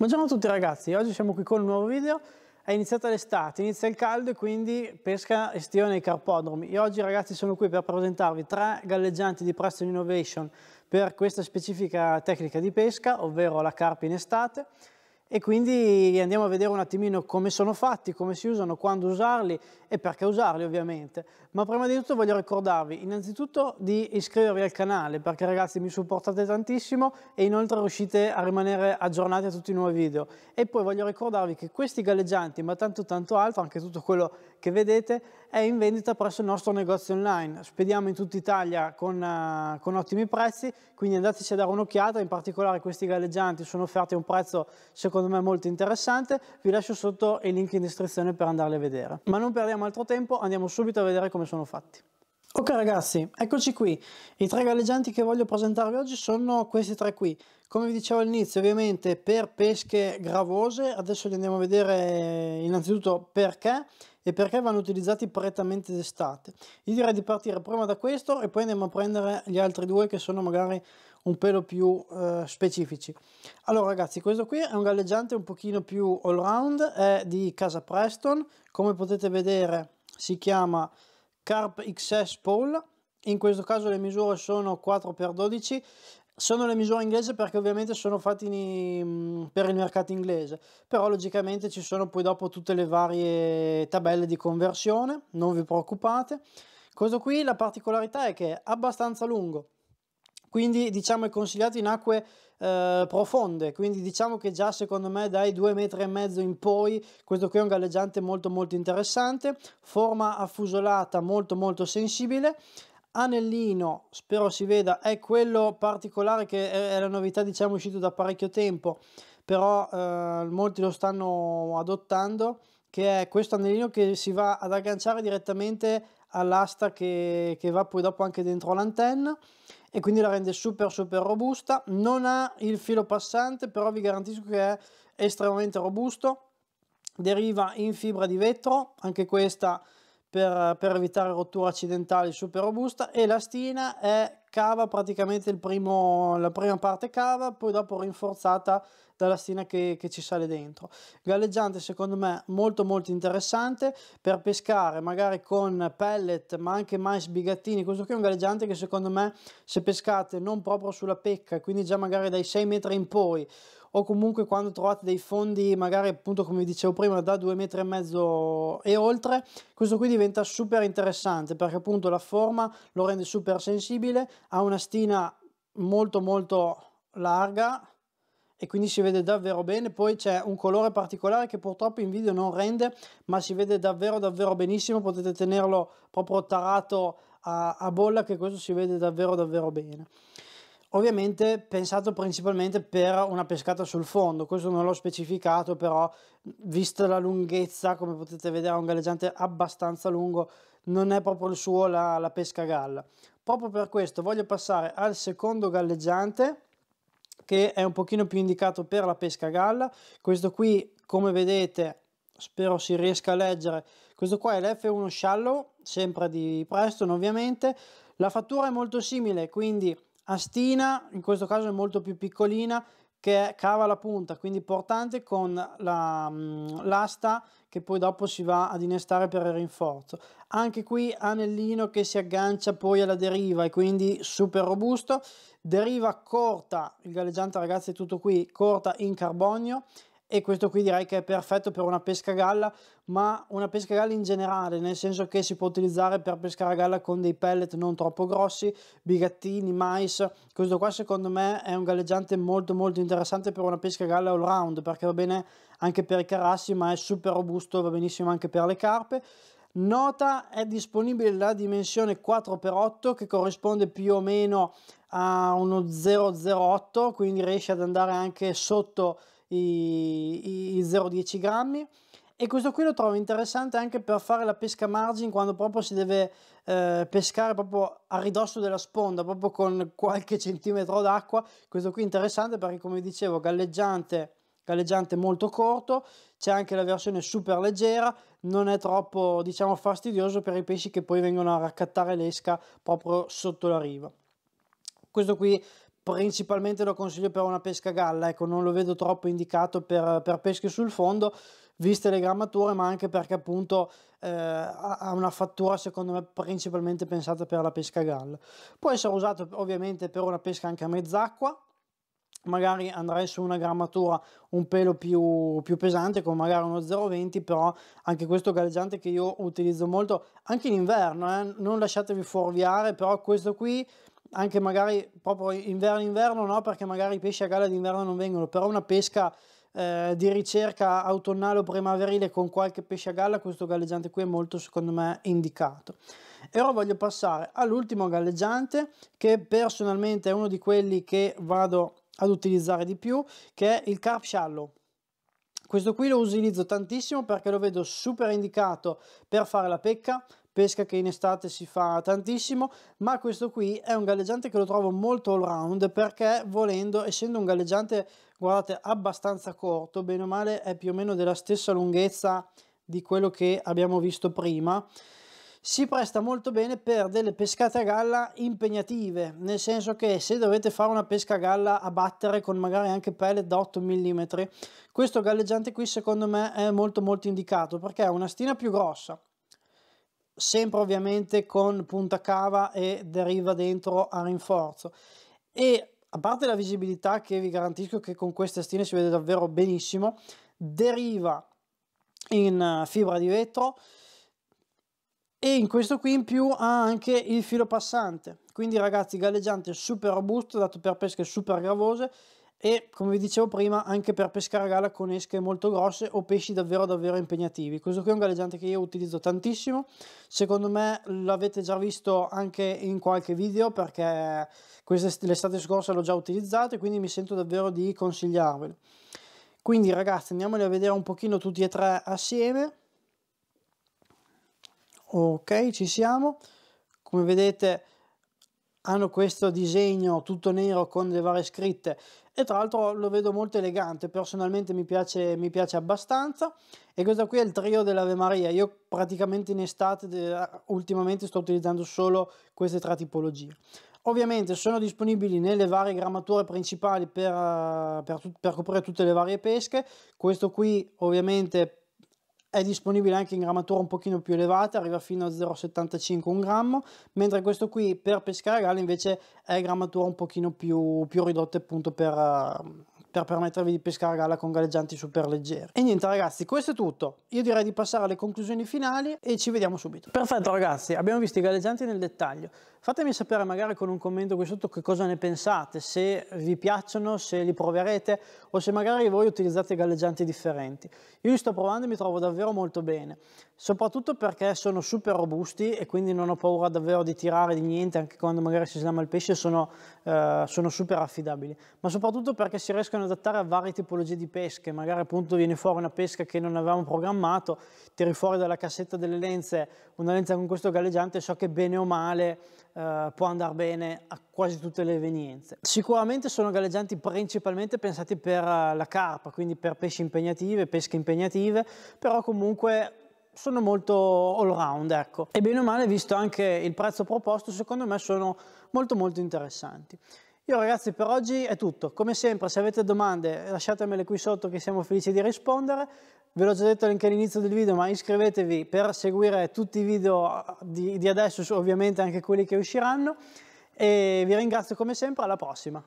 Buongiorno a tutti ragazzi, oggi siamo qui con un nuovo video. È iniziata l'estate, inizia il caldo e quindi pesca estiva nei carpodromi. E oggi ragazzi sono qui per presentarvi tre galleggianti di Preston Innovation per questa specifica tecnica di pesca, ovvero la carpa in estate e quindi andiamo a vedere un attimino come sono fatti, come si usano, quando usarli e perché usarli ovviamente. Ma prima di tutto voglio ricordarvi innanzitutto di iscrivervi al canale perché ragazzi mi supportate tantissimo e inoltre riuscite a rimanere aggiornati a tutti i nuovi video. E poi voglio ricordarvi che questi galleggianti, ma tanto tanto altro, anche tutto quello che vedete, è in vendita presso il nostro negozio online. Spediamo in tutta Italia con, uh, con ottimi prezzi, quindi andateci a dare un'occhiata, in particolare questi galleggianti sono offerti a un prezzo secondo secondo me molto interessante, vi lascio sotto il link in descrizione per andarle a vedere. Ma non perdiamo altro tempo, andiamo subito a vedere come sono fatti. Ok ragazzi, eccoci qui. I tre galleggianti che voglio presentarvi oggi sono questi tre qui. Come vi dicevo all'inizio, ovviamente per pesche gravose, adesso li andiamo a vedere eh, innanzitutto perché e perché vanno utilizzati prettamente d'estate. Io direi di partire prima da questo e poi andiamo a prendere gli altri due che sono magari un pelo più eh, specifici. Allora ragazzi, questo qui è un galleggiante un pochino più all round, è di casa Preston, come potete vedere si chiama Carp XS Pole, in questo caso le misure sono 4x12, sono le misure inglese perché ovviamente sono fatte in, per il mercato inglese, però logicamente ci sono poi dopo tutte le varie tabelle di conversione, non vi preoccupate. Questo qui la particolarità è che è abbastanza lungo, quindi diciamo è consigliato in acque eh, profonde, quindi diciamo che già secondo me dai due metri e mezzo in poi questo qui è un galleggiante molto molto interessante, forma affusolata molto molto sensibile, anellino spero si veda è quello particolare che è, la novità diciamo uscito da parecchio tempo però eh, molti lo stanno adottando che è questo anellino che si va ad agganciare direttamente all'asta che, che va poi dopo anche dentro l'antenna e quindi la rende super super robusta, non ha il filo passante però vi garantisco che è estremamente robusto, deriva in fibra di vetro, anche questa per, per evitare rotture accidentali super robusta e l'astina è cava praticamente primo, la prima parte cava poi dopo rinforzata dalla stina che, che, ci sale dentro galleggiante secondo me molto molto interessante per pescare magari con pellet ma anche mais bigattini questo qui è un galleggiante che secondo me se pescate non proprio sulla pecca quindi già magari dai 6 metri in poi o comunque quando trovate dei fondi magari appunto come dicevo prima da due metri e mezzo e oltre questo qui diventa super interessante perché appunto la forma lo rende super sensibile ha una stina molto molto larga e quindi si vede davvero bene poi c'è un colore particolare che purtroppo in video non rende ma si vede davvero davvero benissimo potete tenerlo proprio tarato a, a bolla che questo si vede davvero davvero bene Ovviamente pensato principalmente per una pescata sul fondo, questo non l'ho specificato, però vista la lunghezza, come potete vedere, è un galleggiante abbastanza lungo, non è proprio il suo la, la pesca galla. Proprio per questo voglio passare al secondo galleggiante, che è un pochino più indicato per la pesca galla. Questo qui, come vedete, spero si riesca a leggere, questo qua è l'F1 Shallow, sempre di Preston ovviamente. La fattura è molto simile, quindi Astina in questo caso è molto più piccolina che cava la punta, quindi portante con mm, l'asta la, che poi dopo si va ad innestare per il rinforzo. Anche qui anellino che si aggancia poi alla deriva e quindi super robusto. Deriva corta, il galleggiante ragazzi è tutto qui, corta in carbonio e questo qui direi che è perfetto per una pesca galla ma una pesca galla in generale nel senso che si può utilizzare per pescare a galla con dei pellet non troppo grossi bigattini, mais questo qua secondo me è un galleggiante molto molto interessante per una pesca galla all round perché va bene anche per i carassi ma è super robusto va benissimo anche per le carpe Nota è disponibile la dimensione 4x8 che corrisponde più o meno a uno 008 quindi riesce ad andare anche sotto i, i 0,10 grammi e questo qui lo trovo interessante anche per fare la pesca margin quando proprio si deve eh, pescare proprio a ridosso della sponda proprio con qualche centimetro d'acqua questo qui è interessante perché come dicevo galleggiante galleggiante molto corto c'è anche la versione super leggera non è troppo diciamo fastidioso per i pesci che poi vengono a raccattare l'esca proprio sotto la riva questo qui principalmente lo consiglio per una pesca galla, ecco non lo vedo troppo indicato per, per pesche sul fondo, viste le grammature, ma anche perché appunto eh, ha una fattura secondo me principalmente pensata per la pesca galla. Può essere usato ovviamente per una pesca anche a mezz'acqua, magari andrei su una grammatura un pelo più, più pesante con magari uno 0,20 però anche questo galleggiante che io utilizzo molto anche in inverno eh? non lasciatevi fuorviare però questo qui anche magari proprio inverno-inverno no, perché magari i pesci a galla d'inverno non vengono, però una pesca eh, di ricerca autunnale o primaverile con qualche pesce a galla, questo galleggiante qui è molto secondo me indicato. E ora voglio passare all'ultimo galleggiante che personalmente è uno di quelli che vado ad utilizzare di più, che è il carp shallow. Questo qui lo utilizzo tantissimo perché lo vedo super indicato per fare la pecca, pesca che in estate si fa tantissimo, ma questo qui è un galleggiante che lo trovo molto all round perché volendo, essendo un galleggiante, guardate, abbastanza corto, bene o male è più o meno della stessa lunghezza di quello che abbiamo visto prima, si presta molto bene per delle pescate a galla impegnative, nel senso che se dovete fare una pesca a galla a battere con magari anche pelle da 8 mm, questo galleggiante qui secondo me è molto molto indicato perché ha una stina più grossa, sempre ovviamente con punta cava e deriva dentro a rinforzo e a parte la visibilità che vi garantisco che con queste stine si vede davvero benissimo deriva in eh, fibra di vetro e in questo qui in più ha anche il filo passante quindi ragazzi galleggiante super robusto dato per pesche super gravose e come vi dicevo prima anche per pescare a gala con esche molto grosse o pesci davvero davvero impegnativi questo qui è un galleggiante che io utilizzo tantissimo secondo me l'avete già visto anche in qualche video perché l'estate scorsa l'ho già utilizzato e quindi mi sento davvero di consigliarvelo quindi ragazzi andiamoli a vedere un pochino tutti e tre assieme ok ci siamo come vedete hanno questo disegno tutto nero con le varie scritte e tra l'altro lo vedo molto elegante, personalmente mi piace, mi piace abbastanza e questo qui è il trio dell'Ave Maria, io praticamente in estate ultimamente sto utilizzando solo queste tre tipologie. Ovviamente sono disponibili nelle varie grammature principali per, eh, per, per coprire tutte le varie pesche, questo qui ovviamente è disponibile anche in grammatura un pochino più elevata, arriva fino a 0,75 un grammo, mentre questo qui per pescare a galla invece è grammatura un pochino più, più ridotta appunto per, ehm, per permettervi di pescare a galla con galleggianti super leggeri. E niente ragazzi, questo è tutto. Io direi di passare alle conclusioni finali e ci vediamo subito. Perfetto ragazzi, abbiamo visto i galleggianti nel dettaglio. Fatemi sapere magari con un commento qui sotto che cosa ne pensate, se vi piacciono, se li proverete o se magari voi utilizzate galleggianti differenti. Io li sto provando e mi trovo davvero molto bene, soprattutto perché sono super robusti e quindi non ho paura davvero di tirare di niente, anche quando magari si slama il pesce sono, eh, sono super affidabili, ma soprattutto perché si riescono ad adattare a varie tipologie di pesche, magari appunto viene fuori una pesca che non avevamo programmato, tiri fuori dalla cassetta delle lenze una lenza con questo galleggiante, e so che bene o male eh, può andare bene a quasi tutte le evenienze. Sicuramente sono galleggianti principalmente pensati per eh, la carpa, quindi per pesci impegnative, pesche impegnative, però comunque sono molto all round, ecco. E bene o male, visto anche il prezzo proposto, secondo me sono molto molto interessanti. Io ragazzi per oggi è tutto, come sempre se avete domande lasciatemele qui sotto che siamo felici di rispondere, ve l'ho già detto anche all'inizio del video ma iscrivetevi per seguire tutti i video eh, di, di adesso, ovviamente anche quelli che usciranno e vi ringrazio come sempre, alla prossima!